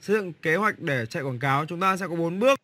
Xây dựng kế hoạch để chạy quảng cáo, chúng ta sẽ có 4 bước.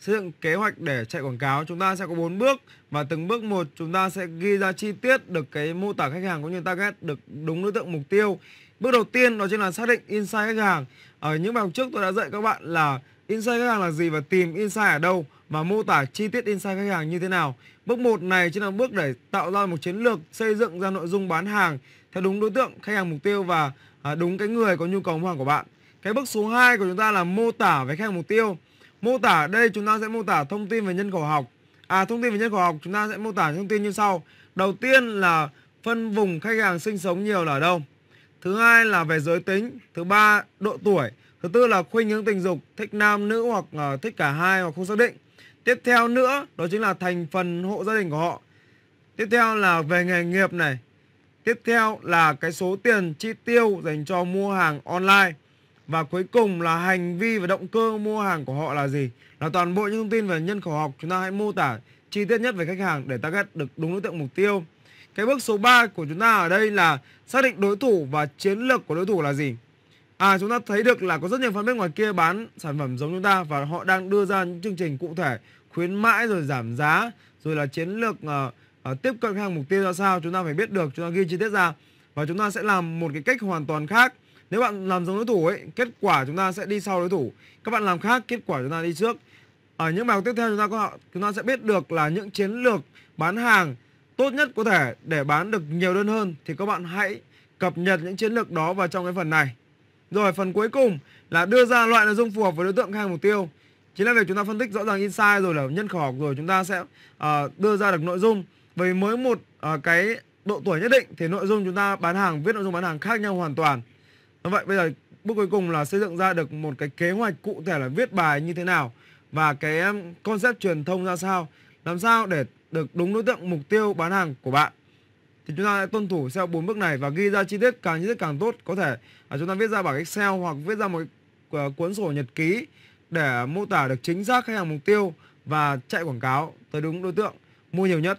Xây dựng kế hoạch để chạy quảng cáo, chúng ta sẽ có 4 bước và từng bước một chúng ta sẽ ghi ra chi tiết được cái mô tả khách hàng cũng như target được đúng đối tượng mục tiêu. Bước đầu tiên đó chính là xác định insight khách hàng. Ở ờ, những bài học trước tôi đã dạy các bạn là Insight khách hàng là gì và tìm insight ở đâu và mô tả chi tiết insight khách hàng như thế nào. Bước 1 này chính là bước để tạo ra một chiến lược xây dựng ra nội dung bán hàng theo đúng đối tượng khách hàng mục tiêu và à, đúng cái người có nhu cầu mua hàng của bạn. Cái bước số 2 của chúng ta là mô tả về khách hàng mục tiêu. Mô tả đây chúng ta sẽ mô tả thông tin về nhân khẩu học. À thông tin về nhân khẩu học chúng ta sẽ mô tả thông tin như sau. Đầu tiên là phân vùng khách hàng sinh sống nhiều là ở đâu. Thứ hai là về giới tính, thứ ba độ tuổi, Thứ tư là khuynh hướng tình dục, thích nam nữ hoặc uh, thích cả hai hoặc không xác định. Tiếp theo nữa đó chính là thành phần hộ gia đình của họ. Tiếp theo là về nghề nghiệp này. Tiếp theo là cái số tiền chi tiêu dành cho mua hàng online. Và cuối cùng là hành vi và động cơ mua hàng của họ là gì. Là toàn bộ những thông tin về nhân khẩu học chúng ta hãy mô tả chi tiết nhất về khách hàng để target được đúng đối tượng mục tiêu. Cái bước số 3 của chúng ta ở đây là xác định đối thủ và chiến lược của đối thủ là gì. À chúng ta thấy được là có rất nhiều fanpage ngoài kia bán sản phẩm giống chúng ta và họ đang đưa ra những chương trình cụ thể khuyến mãi rồi giảm giá rồi là chiến lược uh, uh, tiếp cận khách hàng mục tiêu ra sao chúng ta phải biết được chúng ta ghi chi tiết ra và chúng ta sẽ làm một cái cách hoàn toàn khác nếu bạn làm giống đối thủ ấy kết quả chúng ta sẽ đi sau đối thủ các bạn làm khác kết quả chúng ta đi trước ở những bài học tiếp theo chúng ta có chúng ta sẽ biết được là những chiến lược bán hàng tốt nhất có thể để bán được nhiều đơn hơn thì các bạn hãy cập nhật những chiến lược đó vào trong cái phần này rồi phần cuối cùng là đưa ra loại nội dung phù hợp với đối tượng khách mục tiêu. Chính là việc chúng ta phân tích rõ ràng insight rồi là nhân khẩu học rồi chúng ta sẽ uh, đưa ra được nội dung. Với mới một uh, cái độ tuổi nhất định thì nội dung chúng ta bán hàng viết nội dung bán hàng khác nhau hoàn toàn. Như vậy bây giờ bước cuối cùng là xây dựng ra được một cái kế hoạch cụ thể là viết bài như thế nào và cái concept truyền thông ra sao, làm sao để được đúng đối tượng mục tiêu bán hàng của bạn thì chúng ta hãy tuân thủ theo bốn bước này và ghi ra chi tiết càng chi tiết càng tốt có thể à, chúng ta viết ra bảng excel hoặc viết ra một à, cuốn sổ nhật ký để mô tả được chính xác khách hàng mục tiêu và chạy quảng cáo tới đúng đối tượng mua nhiều nhất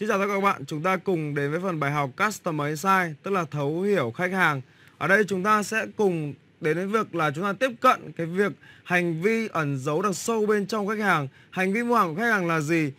Xin chào tất cả các bạn, chúng ta cùng đến với phần bài học Customer Insight, tức là thấu hiểu khách hàng. Ở đây chúng ta sẽ cùng đến với việc là chúng ta tiếp cận cái việc hành vi ẩn giấu đằng sâu bên trong khách hàng. Hành vi mua hàng của khách hàng là gì?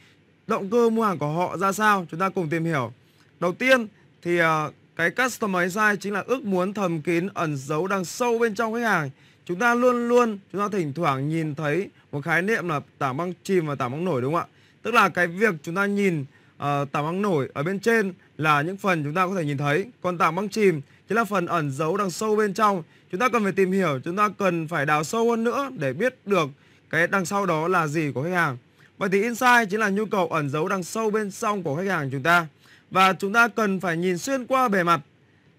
Động cơ mua hàng của họ ra sao? Chúng ta cùng tìm hiểu. Đầu tiên thì ờ, cái Customer Insight chính là ước muốn thầm kín ẩn giấu đằng sâu bên trong khách hàng. Chúng ta luôn luôn, chúng ta thỉnh thoảng nhìn thấy một khái niệm là tảng băng chìm và tảng băng nổi đúng không ạ? Tức là cái việc chúng ta nhìn Ờ, tảng băng nổi ở bên trên là những phần chúng ta có thể nhìn thấy còn tảng băng chìm chính là phần ẩn giấu đằng sâu bên trong chúng ta cần phải tìm hiểu chúng ta cần phải đào sâu hơn nữa để biết được cái đằng sau đó là gì của khách hàng vậy thì insight chính là nhu cầu ẩn giấu đằng sâu bên trong của khách hàng chúng ta và chúng ta cần phải nhìn xuyên qua bề mặt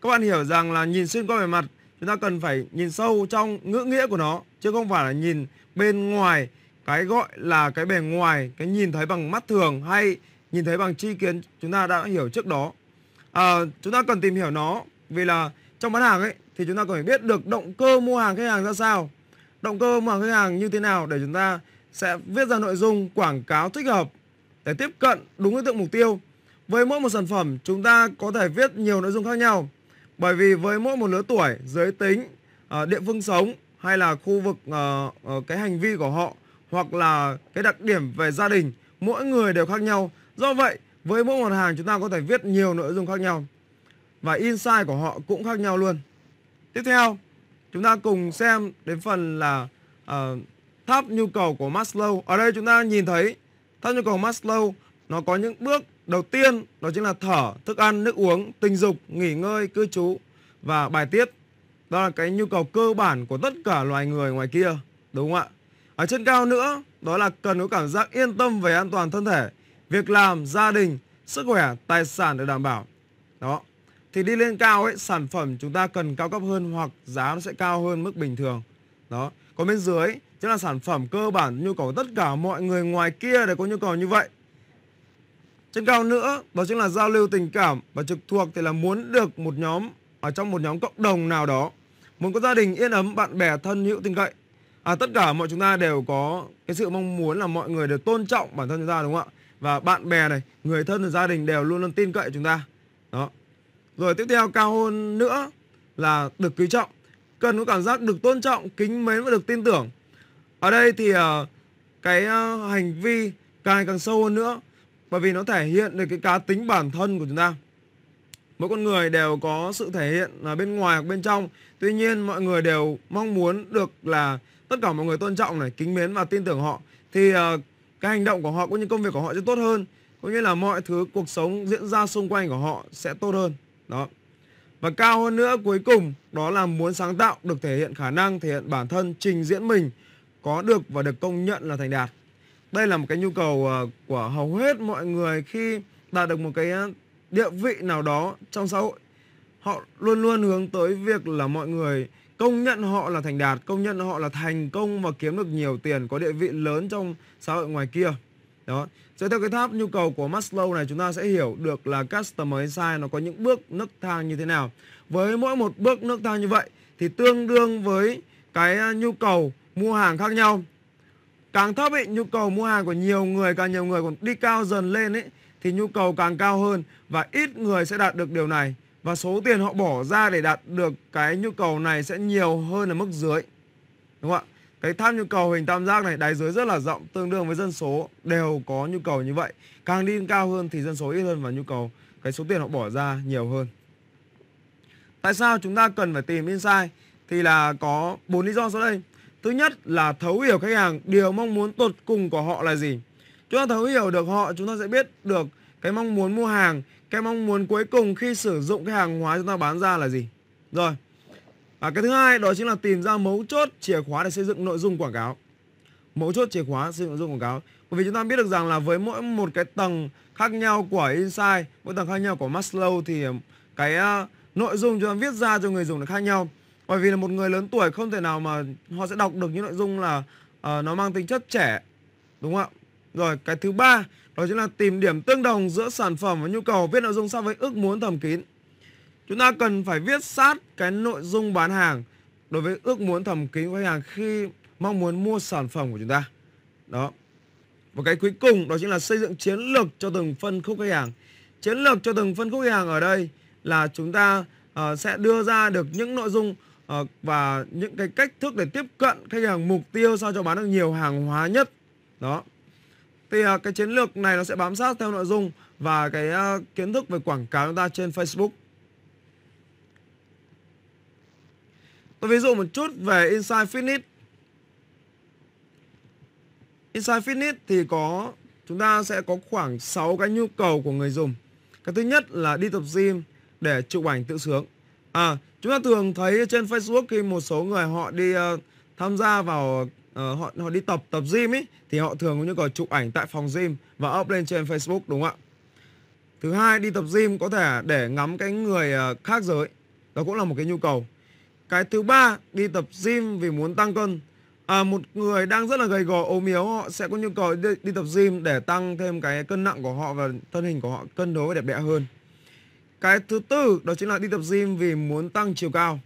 các bạn hiểu rằng là nhìn xuyên qua bề mặt chúng ta cần phải nhìn sâu trong ngữ nghĩa của nó chứ không phải là nhìn bên ngoài cái gọi là cái bề ngoài cái nhìn thấy bằng mắt thường hay nhìn thấy bằng tri kiến chúng ta đã hiểu trước đó à, chúng ta cần tìm hiểu nó vì là trong bán hàng ấy thì chúng ta cần phải biết được động cơ mua hàng khách hàng ra sao động cơ mua hàng khách hàng như thế nào để chúng ta sẽ viết ra nội dung quảng cáo thích hợp để tiếp cận đúng đối tượng mục tiêu với mỗi một sản phẩm chúng ta có thể viết nhiều nội dung khác nhau bởi vì với mỗi một lứa tuổi giới tính à, địa phương sống hay là khu vực à, ờ, cái hành vi của họ hoặc là cái đặc điểm về gia đình mỗi người đều khác nhau Do vậy, với mỗi một hàng chúng ta có thể viết nhiều nội dung khác nhau và insight của họ cũng khác nhau luôn. Tiếp theo, chúng ta cùng xem đến phần là uh, tháp nhu cầu của Maslow. Ở đây chúng ta nhìn thấy tháp nhu cầu Maslow nó có những bước đầu tiên đó chính là thở, thức ăn, nước uống, tình dục, nghỉ ngơi, cư trú và bài tiết. Đó là cái nhu cầu cơ bản của tất cả loài người ngoài kia, đúng không ạ? Ở trên cao nữa, đó là cần có cảm giác yên tâm về an toàn thân thể việc làm, gia đình, sức khỏe, tài sản được đảm bảo. Đó. Thì đi lên cao ấy, sản phẩm chúng ta cần cao cấp hơn hoặc giá nó sẽ cao hơn mức bình thường. Đó. Còn bên dưới chính là sản phẩm cơ bản nhu cầu tất cả mọi người ngoài kia đều có nhu cầu như vậy. Trên cao nữa, đó chính là giao lưu tình cảm và trực thuộc thì là muốn được một nhóm ở à, trong một nhóm cộng đồng nào đó, muốn có gia đình yên ấm, bạn bè thân hữu tình cậy. À, tất cả mọi chúng ta đều có cái sự mong muốn là mọi người đều tôn trọng bản thân chúng ta đúng không ạ? và bạn bè này, người thân và gia đình đều luôn luôn tin cậy chúng ta. Đó. Rồi tiếp theo cao hơn nữa là được quý trọng, cần có cảm giác được tôn trọng, kính mến và được tin tưởng. Ở đây thì ờ, cái ờ, hành vi càng càng sâu hơn nữa bởi vì nó thể hiện được cái cá tính bản thân của chúng ta. Mỗi con người đều có sự thể hiện là bên ngoài hoặc bên trong. Tuy nhiên mọi người đều mong muốn được là tất cả mọi người tôn trọng này, kính mến và tin tưởng họ. Thì ờ, cái hành động của họ cũng như công việc của họ sẽ tốt hơn có nghĩa là mọi thứ cuộc sống diễn ra xung quanh của họ sẽ tốt hơn đó và cao hơn nữa cuối cùng đó là muốn sáng tạo được thể hiện khả năng thể hiện bản thân trình diễn mình có được và được công nhận là thành đạt đây là một cái nhu cầu ờ, của hầu hết mọi người khi đạt được một cái ờ, địa vị nào đó trong xã hội họ luôn luôn hướng tới việc là mọi người công nhận họ là thành đạt công nhận họ là thành công và kiếm được nhiều tiền có địa vị lớn trong xã hội ngoài kia đó dựa theo cái tháp nhu cầu của Maslow này chúng ta sẽ hiểu được là customer insight nó có những bước nấc thang như thế nào với mỗi một bước nấc thang như vậy thì tương đương với cái à, nhu cầu mua hàng khác nhau càng thấp ấy nhu cầu mua hàng của nhiều người càng nhiều người còn đi cao dần lên ấy thì nhu cầu càng cao hơn và ít người sẽ đạt được điều này và số tiền họ bỏ ra để đạt được cái nhu cầu này sẽ nhiều hơn là mức dưới đúng không ạ cái tham nhu cầu hình tam giác này đáy dưới rất là rộng tương đương với dân số đều có nhu cầu như vậy càng đi cao hơn thì dân số ít hơn và nhu cầu cái số tiền họ bỏ ra nhiều hơn tại sao chúng ta cần phải tìm insight thì là có bốn lý do sau đây thứ nhất là thấu hiểu khách hàng điều mong muốn tột cùng của họ là gì chúng ta thấu hiểu được họ chúng ta sẽ biết được cái mong muốn mua hàng cái mong muốn cuối cùng khi sử dụng cái hàng hóa chúng ta bán ra là gì rồi và cái thứ hai đó chính là tìm ra mấu chốt chìa khóa để xây dựng nội dung quảng cáo mấu chốt chìa khóa xây dựng nội dung quảng cáo bởi vì chúng ta biết được rằng là với mỗi một cái tầng khác nhau của insight mỗi tầng khác nhau của Maslow thì cái à, nội dung chúng ta viết ra cho người dùng là khác nhau bởi vì là một người lớn tuổi không thể nào mà họ sẽ đọc được những nội dung là uh, nó mang tính chất trẻ đúng không ạ rồi cái thứ ba đó chính là tìm điểm tương đồng giữa sản phẩm và nhu cầu viết nội dung so với ước muốn thầm kín. Chúng ta cần phải viết sát cái nội dung bán hàng đối với ước muốn thầm kín của khách hàng khi mong muốn mua sản phẩm của chúng ta. Đó. Và cái cuối cùng đó chính là xây dựng chiến lược cho từng phân khúc khách hàng. Chiến lược cho từng phân khúc khách hàng ở đây là chúng ta uh, sẽ đưa ra được những nội dung uh, và những cái cách thức để tiếp cận khách hàng mục tiêu sao cho bán được nhiều hàng hóa nhất. Đó thì uh, cái chiến lược này nó sẽ bám sát theo nội dung và cái uh, kiến thức về quảng cáo chúng ta trên Facebook tôi ví dụ một chút về Inside Fitness Inside Fitness thì có chúng ta sẽ có khoảng 6 cái nhu cầu của người dùng cái thứ nhất là đi tập gym để chụp ảnh tự sướng à chúng ta thường thấy trên Facebook khi một số người họ đi uh, tham gia vào Ờ, họ họ đi tập tập gym ấy thì họ thường có nhu cầu chụp ảnh tại phòng gym và up lên trên Facebook đúng không ạ? Thứ hai đi tập gym có thể để ngắm cái người ờ, khác giới. Đó cũng là một cái nhu cầu. Cái thứ ba đi tập gym vì muốn tăng cân. À, một người đang rất là gầy gò ốm yếu họ sẽ có nhu cầu đi, đi tập gym để tăng thêm cái cân nặng của họ và thân hình của họ cân đối và đẹp đẽ hơn. Cái thứ tư đó chính là đi tập gym vì muốn tăng chiều cao.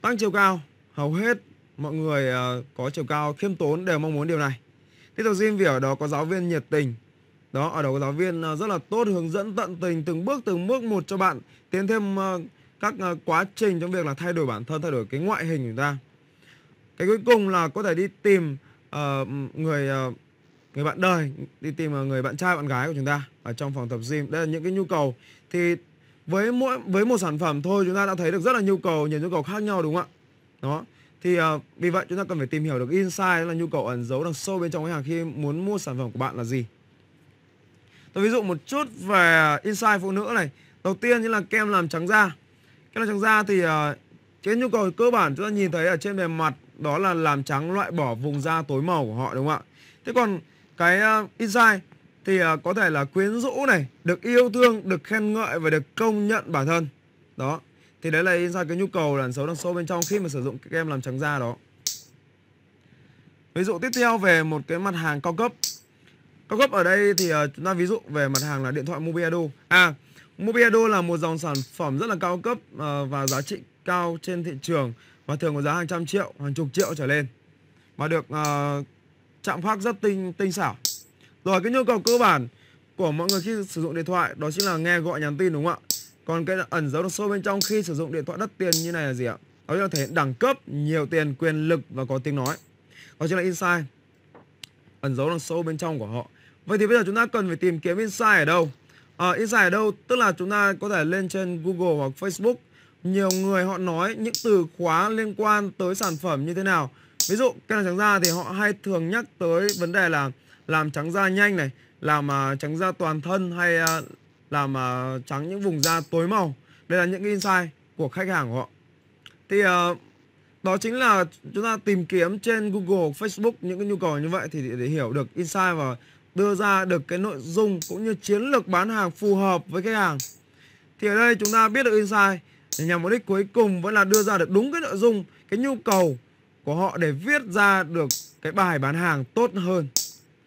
Tăng chiều cao hầu hết mọi người ờ, có chiều cao khiêm tốn đều mong muốn điều này. Tiếp tục xin vì ở đó có giáo viên nhiệt tình. Đó, ở đó có giáo viên ờ, rất là tốt, hướng dẫn tận tình từng bước từng bước một cho bạn tiến thêm ờ, các quá trình trong việc là thay đổi bản thân, thay đổi cái ngoại hình của chúng ta. Cái cuối cùng là có thể đi tìm uh, người uh, người bạn đời, đi tìm người bạn trai, bạn gái của chúng ta ở trong phòng tập gym. Đây là những cái nhu cầu thì với mỗi với một sản phẩm thôi chúng ta đã thấy được rất là nhu cầu, nhiều nhu cầu khác nhau đúng không ạ? Đó thì uh, vì vậy chúng ta cần phải tìm hiểu được insight là nhu cầu ẩn giấu đằng sâu bên trong khách hàng khi muốn mua sản phẩm của bạn là gì tôi ví dụ một chút về insight phụ nữ này đầu tiên như là kem làm trắng da kem làm trắng da thì uh, cái nhu cầu cơ bản chúng ta nhìn thấy ở trên bề mặt đó là làm trắng loại bỏ vùng da tối màu của họ đúng không ạ thế còn cái uh, insight thì uh, có thể là quyến rũ này được yêu thương được khen ngợi và được công nhận bản thân đó thì đấy là inside cái nhu cầu là xấu đang sâu bên trong khi mà sử dụng cái kem làm trắng da đó ví dụ tiếp theo về một cái mặt hàng cao cấp cao cấp ở đây thì ờ, chúng ta ví dụ về mặt hàng là điện thoại Mobiado à Mobiado là một dòng sản phẩm rất là cao cấp ờ, và giá trị cao trên thị trường và thường có giá hàng trăm triệu hàng chục triệu trở lên và được uh, chạm khắc rất tinh tinh xảo rồi cái nhu cầu cơ bản của mọi người khi sử dụng điện thoại đó chính là nghe gọi nhắn tin đúng không ạ còn cái ẩn dấu được sâu bên trong khi sử dụng điện thoại đắt tiền như này là gì ạ? Đó là thể hiện đẳng cấp, nhiều tiền, quyền lực và có tiếng nói. Đó chính là insight. Ẩn dấu đằng sâu bên trong của họ. Vậy thì bây giờ chúng ta cần phải tìm kiếm insight ở đâu? À, insight ở đâu? Tức là chúng ta có thể lên trên Google hoặc Facebook. Nhiều người họ nói những từ khóa liên quan tới sản phẩm như thế nào. Ví dụ, kem làm trắng da thì họ hay thường nhắc tới vấn đề là làm trắng da nhanh này, làm uh, trắng da toàn thân hay uh, làm uh, trắng những vùng da tối màu đây là những insight của khách hàng của họ thì uh, đó chính là chúng ta tìm kiếm trên Google, Facebook những cái nhu cầu như vậy thì để, hiểu được insight và đưa ra được cái nội dung cũng như chiến lược bán hàng phù hợp với khách hàng. Thì ở đây chúng ta biết được insight nhằm mục đích cuối cùng vẫn là đưa ra được đúng cái nội dung, cái nhu cầu của họ để viết ra được cái bài bán hàng tốt hơn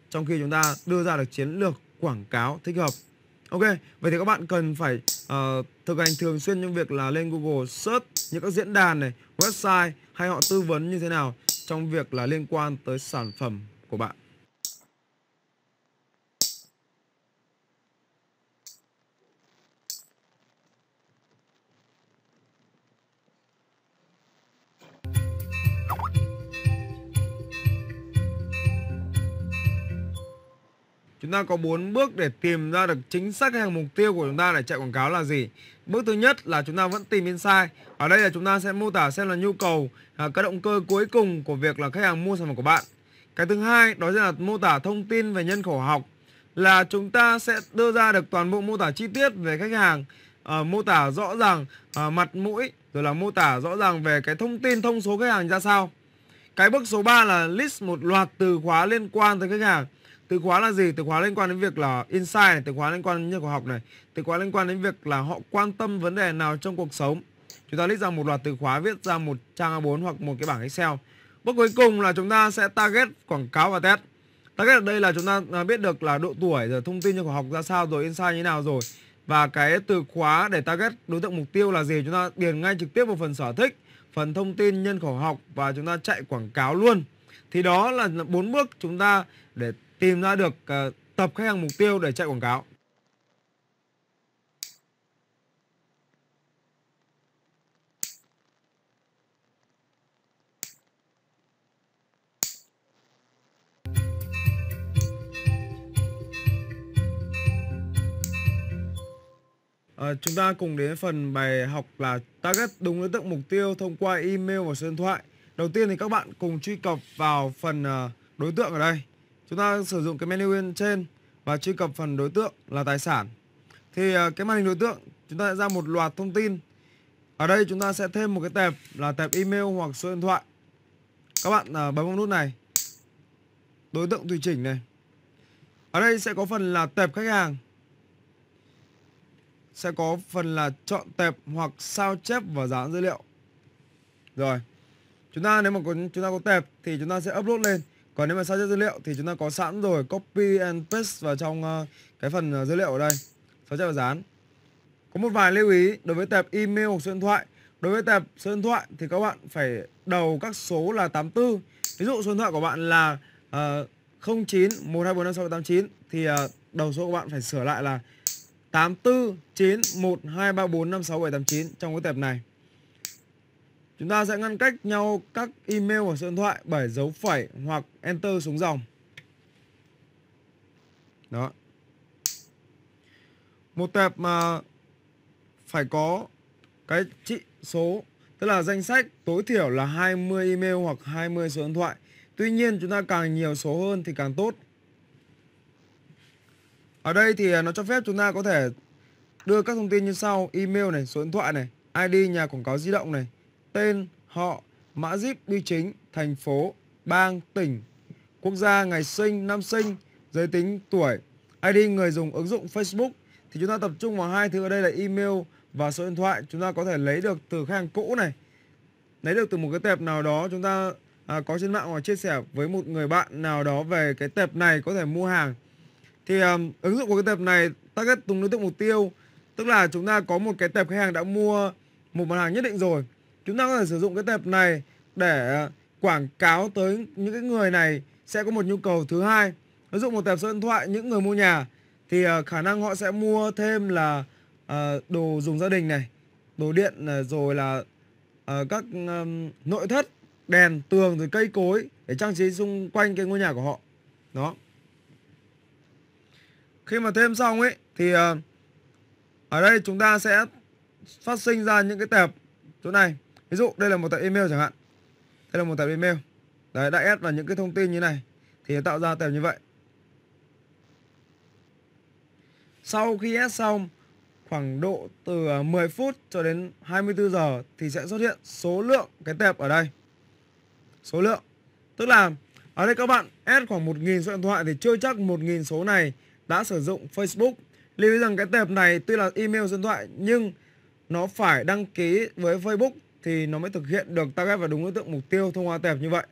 trong khi chúng ta đưa ra được chiến lược quảng cáo thích hợp. Ok, vậy thì các bạn cần phải uh, thực hành thường xuyên những việc là lên Google search những các diễn đàn này, website hay họ tư vấn như thế nào trong việc là liên quan tới sản phẩm của bạn. Chúng ta có 4 bước để tìm ra được chính xác cái hàng mục tiêu của chúng ta để chạy quảng cáo là gì. Bước thứ nhất là chúng ta vẫn tìm insight. Ở đây là chúng ta sẽ mô tả xem là nhu cầu, à, các động cơ cuối cùng của việc là khách hàng mua sản phẩm của bạn. Cái thứ hai đó là mô tả thông tin về nhân khẩu học là chúng ta sẽ đưa ra được toàn bộ mô tả chi tiết về khách hàng, à, mô tả rõ ràng à, mặt mũi, rồi là mô tả rõ ràng về cái thông tin thông số khách hàng ra sao. Cái bước số 3 là list một loạt từ khóa liên quan tới khách hàng từ khóa là gì từ khóa liên quan đến việc là insight từ khóa liên quan đến nhà khoa học này từ khóa liên quan đến việc là họ quan tâm vấn đề nào trong cuộc sống chúng ta list ra một loạt từ khóa viết ra một trang A4 hoặc một cái bảng Excel bước cuối cùng là chúng ta sẽ target quảng cáo và test target ở đây là chúng ta à, biết được là độ tuổi rồi thông tin nhân khoa học ra sao rồi insight như nào rồi và cái từ khóa để target đối tượng mục tiêu là gì chúng ta điền ngay trực tiếp vào phần sở thích phần thông tin nhân khẩu học và chúng ta chạy quảng cáo luôn thì đó là bốn bước chúng ta để tìm ra được uh, tập khách hàng mục tiêu để chạy quảng cáo. À, chúng ta cùng đến phần bài học là target đúng đối tượng mục tiêu thông qua email và số điện thoại. Đầu tiên thì các bạn cùng truy cập vào phần uh, đối tượng ở đây chúng ta sử dụng cái menu bên trên và truy cập phần đối tượng là tài sản thì à, cái màn hình đối tượng chúng ta sẽ ra một loạt thông tin ở đây chúng ta sẽ thêm một cái tệp là tệp email hoặc số điện thoại các bạn à, bấm vào nút này đối tượng tùy chỉnh này ở đây sẽ có phần là tệp khách hàng sẽ có phần là chọn tệp hoặc sao chép và dán dữ liệu rồi chúng ta nếu mà có, chúng ta có tệp thì chúng ta sẽ upload lên còn nếu mà sao chép dữ liệu thì chúng ta có sẵn rồi copy and paste vào trong ờ, cái phần ờ, dữ liệu ở đây. Sao chép và dán. Có một vài lưu ý đối với tệp email hoặc số điện thoại. Đối với tệp số điện thoại thì các bạn phải đầu các số là 84. Ví dụ số điện thoại của bạn là uh, 09 1245689 thì uh, đầu số của bạn phải sửa lại là 84 9 1 2 3 4 5 6 7 8 9 trong cái tệp này. Chúng ta sẽ ngăn cách nhau các email và số điện thoại bởi dấu phẩy hoặc enter xuống dòng. Đó. Một tệp mà phải có cái trị số tức là danh sách tối thiểu là 20 email hoặc 20 số điện thoại. Tuy nhiên chúng ta càng nhiều số hơn thì càng tốt. Ở đây thì à, nó cho phép chúng ta có thể đưa các thông tin như sau: email này, số điện thoại này, ID nhà quảng cáo di động này, tên, họ, mã zip bưu chính, thành phố, bang, tỉnh, quốc gia, ngày sinh, năm sinh, giới tính, tuổi, ID người dùng ứng dụng Facebook thì chúng ta tập trung vào hai thứ ở đây là email và số điện thoại chúng ta có thể lấy được từ khách hàng cũ này lấy được từ một cái tệp nào đó chúng ta à, có trên mạng hoặc chia sẻ với một người bạn nào đó về cái tệp này có thể mua hàng thì um, ứng dụng của cái tệp này target đúng đối tượng mục tiêu tức là chúng ta có một cái tệp khách hàng đã mua một mặt hàng nhất định rồi chúng ta có thể sử dụng cái tệp này để ờ, quảng cáo tới những cái người này sẽ có một nhu cầu thứ hai ví dụ một tệp số điện thoại những người mua nhà thì ờ, khả năng họ sẽ mua thêm là ờ, đồ dùng gia đình này đồ điện rồi là các nội thất đèn tường rồi cây cối để trang trí xung quanh cái ngôi nhà của họ đó khi mà thêm xong ấy thì ở đây chúng ta sẽ phát sinh ra những cái tệp chỗ này ví dụ đây là một tập email chẳng hạn đây là một tập email đấy đã ép vào những cái thông tin như này thì tạo ra tệp như vậy sau khi ép xong khoảng độ từ 10 à, phút cho đến 24 giờ thì sẽ xuất hiện số lượng cái tệp ở đây số lượng tức là ở đây các bạn add khoảng 1.000 số điện thoại thì chưa chắc 1.000 số này đã sử dụng Facebook lưu ý rằng cái tệp này tuy là email số điện thoại nhưng nó phải đăng ký với Facebook thì nó mới thực hiện được target và đúng đối tượng mục tiêu thông qua tẹp như vậy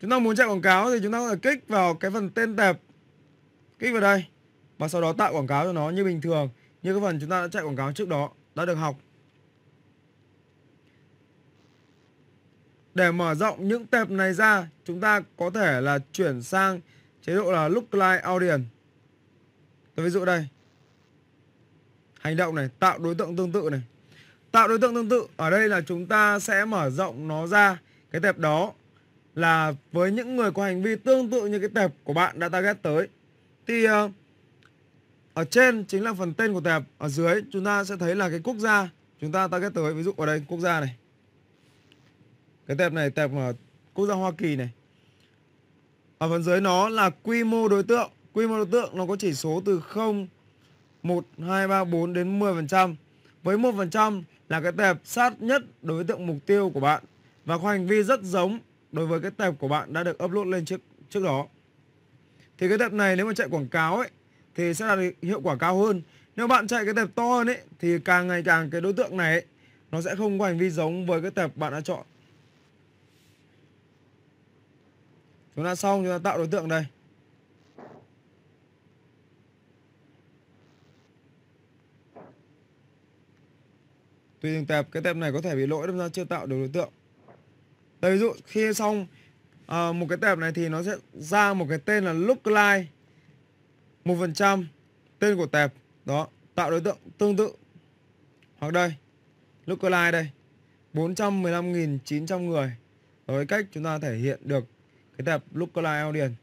chúng ta muốn chạy quảng cáo thì chúng ta có thể kích vào cái phần tên tẹp, kích vào đây và sau đó tạo quảng cáo cho nó như bình thường như cái phần chúng ta đã chạy quảng cáo trước đó đã được học để mở rộng những tẹp này ra chúng ta có thể là chuyển sang chế độ là like audience tôi ví dụ đây hành động này tạo đối tượng tương tự này Tạo đối tượng tương tự, ở đây là chúng ta sẽ mở rộng nó ra cái tệp đó là với những người có hành vi tương tự như cái tệp của bạn đã target tới. Thì ờ, ở trên chính là phần tên của tệp, ở dưới chúng ta sẽ thấy là cái quốc gia chúng ta target tới, ví dụ ở đây quốc gia này. Cái tệp này tệp ở quốc gia Hoa Kỳ này. Ở phần dưới nó là quy mô đối tượng, quy mô đối tượng nó có chỉ số từ 0 1 2 3 4 đến 10% với 1% là cái tệp sát nhất đối tượng mục tiêu của bạn và có hành vi rất giống đối với cái tệp của bạn đã được upload lên trước trước đó. Thì cái tệp này nếu mà chạy quảng cáo ấy thì sẽ đạt được hiệu quả cao hơn. Nếu bạn chạy cái tệp to hơn ấy thì càng ngày càng cái đối tượng này ấy, nó sẽ không có hành vi giống với cái tệp bạn đã chọn. Chúng ta xong chúng ta tạo đối tượng đây. tùy từng tệp cái tệp này có thể bị lỗi đâm ra chưa tạo được đối tượng đây ví dụ khi xong à, một cái tệp này thì nó sẽ ra một cái tên là look like một phần trăm tên của tệp đó tạo đối tượng tương tự hoặc đây look like đây 415.900 người với cách chúng ta thể hiện được cái tệp look like audience